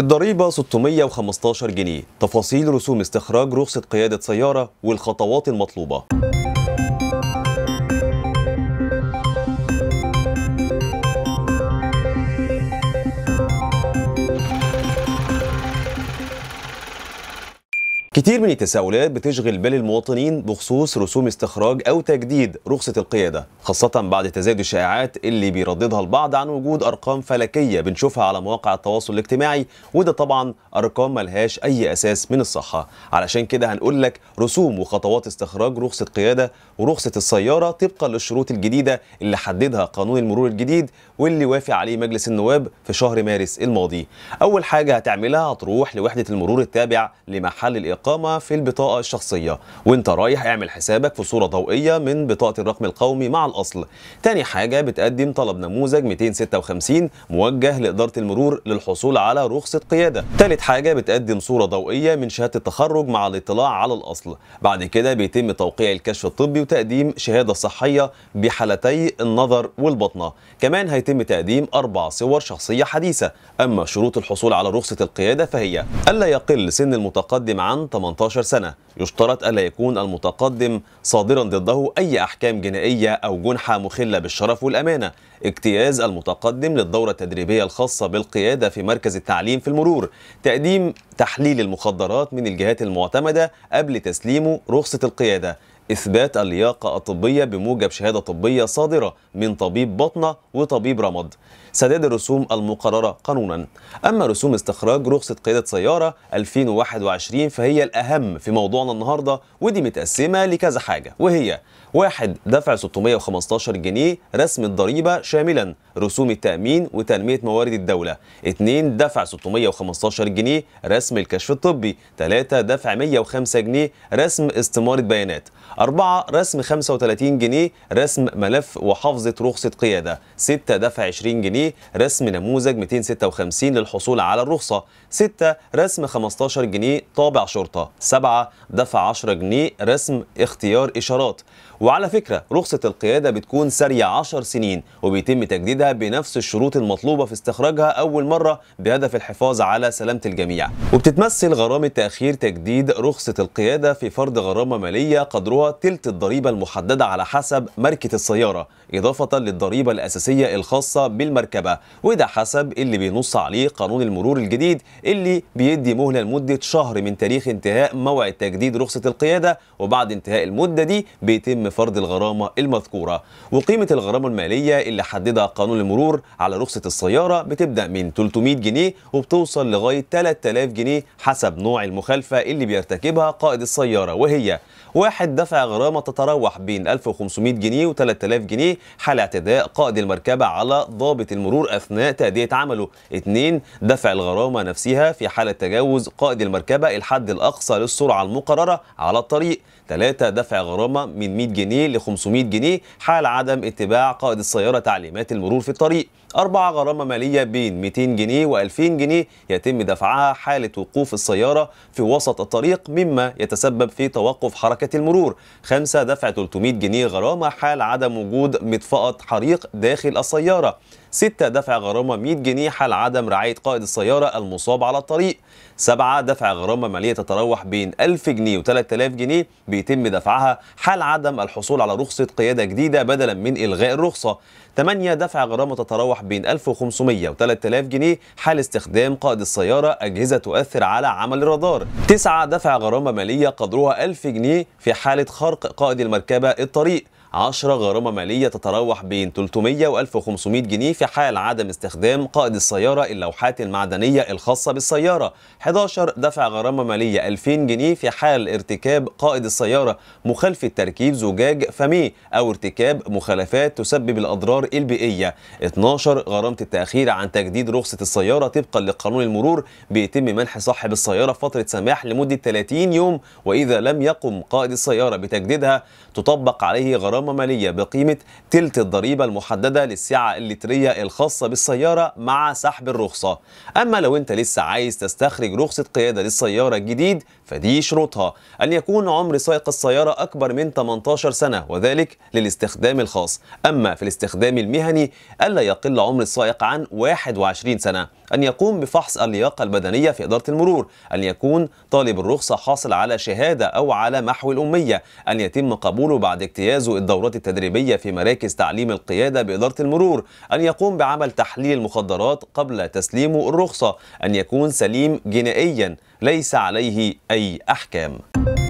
الضريبة 615 جنيه تفاصيل رسوم استخراج رخصة قيادة سيارة والخطوات المطلوبة كتير من التساؤلات بتشغل بال المواطنين بخصوص رسوم استخراج او تجديد رخصه القياده خاصه بعد تزايد الشائعات اللي بيرددها البعض عن وجود ارقام فلكيه بنشوفها على مواقع التواصل الاجتماعي وده طبعا ارقام ملهاش اي اساس من الصحه علشان كده هنقول لك رسوم وخطوات استخراج رخصه قياده ورخصه السياره طبقا للشروط الجديده اللي حددها قانون المرور الجديد واللي وافق عليه مجلس النواب في شهر مارس الماضي اول حاجه هتعملها هتروح لوحده المرور التابع لمحل الاقامه في البطاقة الشخصية وانت رايح اعمل حسابك في صورة ضوئية من بطاقة الرقم القومي مع الأصل تاني حاجة بتقدم طلب نموذج 256 موجه لإدارة المرور للحصول على رخصة قيادة تالت حاجة بتقدم صورة ضوئية من شهادة التخرج مع الاطلاع على الأصل بعد كده بيتم توقيع الكشف الطبي وتقديم شهادة صحية بحالتي النظر والبطنة كمان هيتم تقديم أربع صور شخصية حديثة أما شروط الحصول على رخصة القيادة فهي ألا يقل سن المتقدم عن 18 18 سنة يشترط ألا يكون المتقدم صادرا ضده أي أحكام جنائية أو جنحة مخلة بالشرف والأمانة اجتياز المتقدم للدورة التدريبية الخاصة بالقيادة في مركز التعليم في المرور تقديم تحليل المخدرات من الجهات المعتمدة قبل تسليمه رخصة القيادة إثبات اللياقة الطبية بموجب شهادة طبية صادرة من طبيب بطنة وطبيب رمض سداد الرسوم المقررة قانونا أما رسوم استخراج رخصة قيادة سيارة 2021 فهي الأهم في موضوعنا النهاردة ودي متقسمة لكذا حاجة وهي واحد دفع 615 جنيه رسم الضريبة شاملا رسوم التأمين وتنمية موارد الدولة اثنين دفع 615 جنيه رسم الكشف الطبي ثلاثة دفع 105 جنيه رسم استمارة بيانات أربعة رسم 35 جنيه رسم ملف وحفظة رخصة قيادة ستة دفع 20 جنيه رسم نموذج 256 للحصول على الرخصة ستة رسم 15 جنيه طابع شرطة سبعة دفع 10 جنيه رسم اختيار إشارات وعلى فكرة رخصة القيادة بتكون سارية 10 سنين وبيتم تجديدها بنفس الشروط المطلوبة في استخراجها أول مرة بهدف الحفاظ على سلامة الجميع وبتتمثل غرامة تأخير تجديد رخصة القيادة في فرض غرامة مالية قدرها تلت الضريبة المحددة على حسب ماركة السيارة إضافة للضريبة الأساسية الخاصة بالمركبة وده حسب اللي بينص عليه قانون المرور الجديد اللي بيدي مهلة لمدة شهر من تاريخ انتهاء موعد تجديد رخصة القيادة وبعد انتهاء المدة دي بيتم فرض الغرامة المذكورة وقيمة الغرامة المالية اللي حددها قانون المرور على رخصة السيارة بتبدأ من 300 جنيه وبتوصل لغاية 3000 جنيه حسب نوع المخالفة اللي بيرتكبها قائد السيارة وهي واحد دفع غرامة تتراوح بين 1500 جنيه و3000 جنيه حال اعتداء قائد المركبة على ضابط المرور أثناء تأدية عمله اثنين دفع الغرامة نفسها في حالة تجاوز قائد المركبة الحد الأقصى للسرعة المقررة على الطريق ثلاثة دفع غرامة من 100 جنيه ل 500 جنيه حال عدم اتباع قائد السيارة تعليمات المرور في الطريق أربعة غرامة مالية بين 200 جنيه و2000 جنيه يتم دفعها حالة وقوف السيارة في وسط الطريق مما يتسبب في توقف حركة المرور خمسة دفع 300 جنيه غرامة حال عدم وجود مطفأة حريق داخل السيارة ستة دفع غرامة 100 جنيه حال عدم رعاية قائد السيارة المصاب على الطريق سبعة دفع غرامة مالية تتراوح بين 1000 جنيه و3000 جنيه بيتم دفعها حال عدم الحصول على رخصة قيادة جديدة بدلا من إلغاء الرخصة 8 دفع غرامة تتراوح بين 1500 و 3000 جنيه حال استخدام قائد السيارة أجهزة تؤثر على عمل الرادار 9 دفع غرامة مالية قدرها 1000 جنيه في حالة خرق قائد المركبة الطريق 10 غرامة مالية تتراوح بين 300 و 1500 جنيه في حال عدم استخدام قائد السيارة اللوحات المعدنية الخاصة بالسيارة 11 دفع غرامة مالية 2000 جنيه في حال ارتكاب قائد السيارة مخالفة تركيب زجاج فمي أو ارتكاب مخالفات تسبب الأضرار البيئية 12 غرامة التأخير عن تجديد رخصة السيارة طبقا لقانون المرور بيتم منح صاحب السيارة فترة سماح لمدة 30 يوم وإذا لم يقم قائد السيارة بتجديدها تطبق عليه غرامة غرامة مالية بقيمة تلت الضريبة المحددة للسعة اللترية الخاصة بالسيارة مع سحب الرخصة أما لو أنت لسه عايز تستخرج رخصة قيادة للسيارة الجديد فدي شروطها أن يكون عمر سائق السيارة أكبر من 18 سنة وذلك للاستخدام الخاص أما في الاستخدام المهني ألا يقل عمر السائق عن 21 سنة أن يقوم بفحص اللياقة البدنية في إدارة المرور أن يكون طالب الرخصة حاصل على شهادة أو على محو الأمية أن يتم قبوله بعد اجتيازه الدورات التدريبية في مراكز تعليم القيادة بإدارة المرور أن يقوم بعمل تحليل المخدرات قبل تسليمه الرخصة أن يكون سليم جنائيا ليس عليه أي أحكام